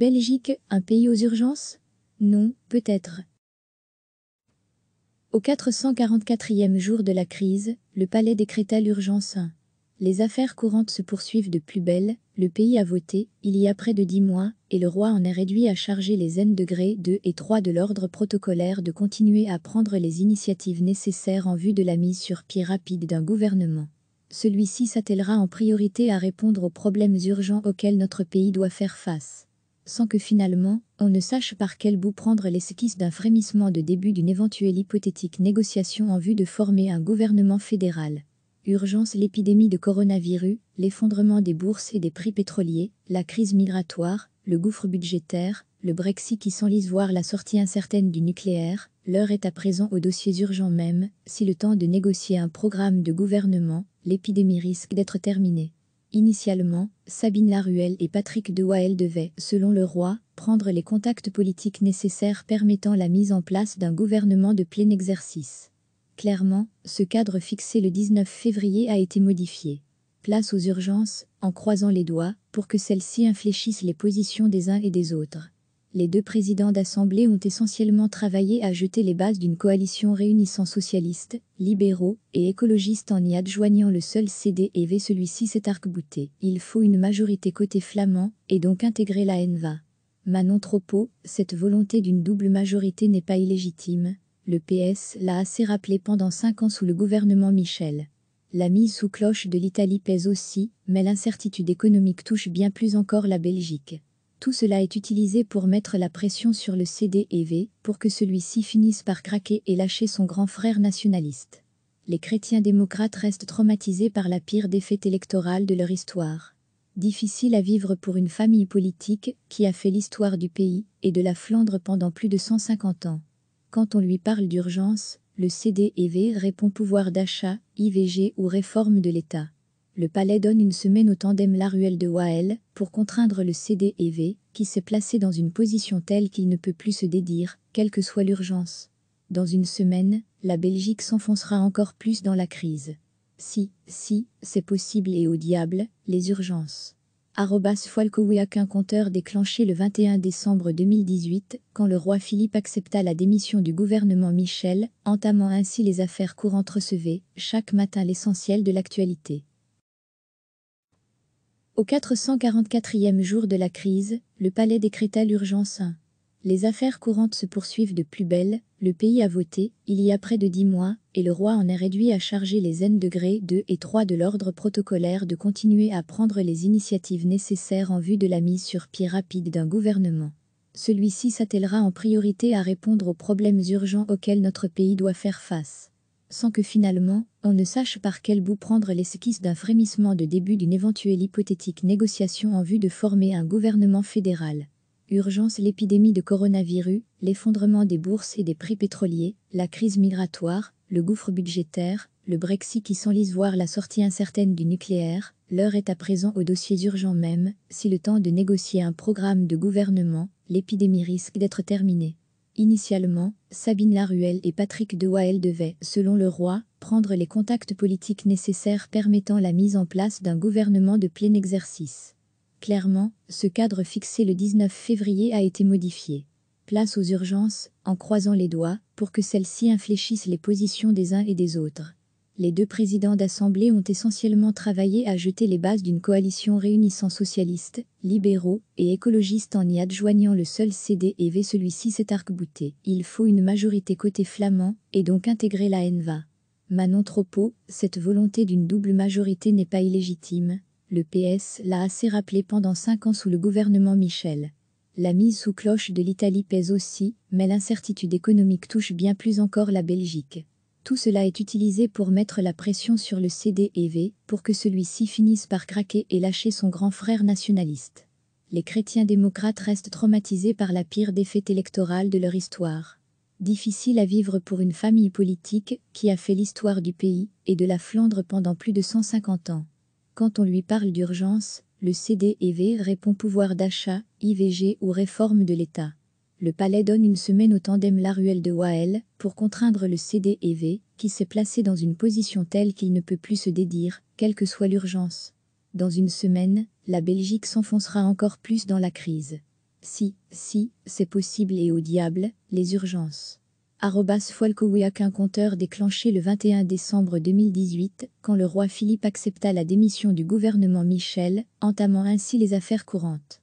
Belgique, un pays aux urgences Non, peut-être. Au 444e jour de la crise, le palais décréta l'urgence 1. Les affaires courantes se poursuivent de plus belle, le pays a voté, il y a près de dix mois, et le roi en est réduit à charger les N degrés 2 et 3 de l'ordre protocolaire de continuer à prendre les initiatives nécessaires en vue de la mise sur pied rapide d'un gouvernement. Celui-ci s'attellera en priorité à répondre aux problèmes urgents auxquels notre pays doit faire face sans que finalement, on ne sache par quel bout prendre l'esquisse d'un frémissement de début d'une éventuelle hypothétique négociation en vue de former un gouvernement fédéral. Urgence l'épidémie de coronavirus, l'effondrement des bourses et des prix pétroliers, la crise migratoire, le gouffre budgétaire, le Brexit qui s'enlise voire la sortie incertaine du nucléaire, l'heure est à présent aux dossiers urgents même, si le temps de négocier un programme de gouvernement, l'épidémie risque d'être terminée. Initialement, Sabine Laruelle et Patrick de Waël devaient, selon le roi, prendre les contacts politiques nécessaires permettant la mise en place d'un gouvernement de plein exercice. Clairement, ce cadre fixé le 19 février a été modifié. Place aux urgences, en croisant les doigts, pour que celles-ci infléchissent les positions des uns et des autres les deux présidents d'assemblée ont essentiellement travaillé à jeter les bases d'une coalition réunissant socialistes, libéraux et écologistes en y adjoignant le seul CD V Celui-ci s'est arc-bouté. Il faut une majorité côté flamand et donc intégrer la NVA. Manon tropeau, cette volonté d'une double majorité n'est pas illégitime. Le PS l'a assez rappelé pendant cinq ans sous le gouvernement Michel. La mise sous cloche de l'Italie pèse aussi, mais l'incertitude économique touche bien plus encore la Belgique. Tout cela est utilisé pour mettre la pression sur le CDEV pour que celui-ci finisse par craquer et lâcher son grand frère nationaliste. Les chrétiens démocrates restent traumatisés par la pire défaite électorale de leur histoire. Difficile à vivre pour une famille politique qui a fait l'histoire du pays et de la Flandre pendant plus de 150 ans. Quand on lui parle d'urgence, le CDEV répond pouvoir d'achat, IVG ou réforme de l'État le Palais donne une semaine au tandem Laruelle de Wael pour contraindre le CDEV, qui s'est placé dans une position telle qu'il ne peut plus se dédire, quelle que soit l'urgence. Dans une semaine, la Belgique s'enfoncera encore plus dans la crise. Si, si, c'est possible et au diable, les urgences. Arrobas un compteur déclenché le 21 décembre 2018, quand le roi Philippe accepta la démission du gouvernement Michel, entamant ainsi les affaires courantes recevées, chaque matin l'essentiel de l'actualité. Au 444e jour de la crise, le palais décréta l'urgence. Les affaires courantes se poursuivent de plus belle, le pays a voté, il y a près de dix mois, et le roi en est réduit à charger les N degrés 2 et 3 de l'ordre protocolaire de continuer à prendre les initiatives nécessaires en vue de la mise sur pied rapide d'un gouvernement. Celui-ci s'attellera en priorité à répondre aux problèmes urgents auxquels notre pays doit faire face sans que finalement, on ne sache par quel bout prendre l'esquisse d'un frémissement de début d'une éventuelle hypothétique négociation en vue de former un gouvernement fédéral. Urgence l'épidémie de coronavirus, l'effondrement des bourses et des prix pétroliers, la crise migratoire, le gouffre budgétaire, le Brexit qui s'enlise voire la sortie incertaine du nucléaire, l'heure est à présent aux dossiers urgents même, si le temps de négocier un programme de gouvernement, l'épidémie risque d'être terminée. Initialement, Sabine Laruelle et Patrick de Dewael devaient, selon le roi, prendre les contacts politiques nécessaires permettant la mise en place d'un gouvernement de plein exercice. Clairement, ce cadre fixé le 19 février a été modifié. Place aux urgences, en croisant les doigts, pour que celles-ci infléchissent les positions des uns et des autres les deux présidents d'assemblée ont essentiellement travaillé à jeter les bases d'une coalition réunissant socialistes, libéraux et écologistes en y adjoignant le seul CD et V celui-ci s'est arc-bouté. Il faut une majorité côté flamand et donc intégrer la NVA. Manon Tropo, cette volonté d'une double majorité n'est pas illégitime. Le PS l'a assez rappelé pendant cinq ans sous le gouvernement Michel. La mise sous cloche de l'Italie pèse aussi, mais l'incertitude économique touche bien plus encore la Belgique. Tout cela est utilisé pour mettre la pression sur le CDEV pour que celui-ci finisse par craquer et lâcher son grand frère nationaliste. Les chrétiens démocrates restent traumatisés par la pire défaite électorale de leur histoire. Difficile à vivre pour une famille politique qui a fait l'histoire du pays et de la Flandre pendant plus de 150 ans. Quand on lui parle d'urgence, le CDEV répond pouvoir d'achat, IVG ou réforme de l'État le palais donne une semaine au tandem Laruelle de Wael pour contraindre le CDEV, qui s'est placé dans une position telle qu'il ne peut plus se dédire, quelle que soit l'urgence. Dans une semaine, la Belgique s'enfoncera encore plus dans la crise. Si, si, c'est possible et au diable, les urgences. Arrobas qu'un compteur déclenché le 21 décembre 2018, quand le roi Philippe accepta la démission du gouvernement Michel, entamant ainsi les affaires courantes.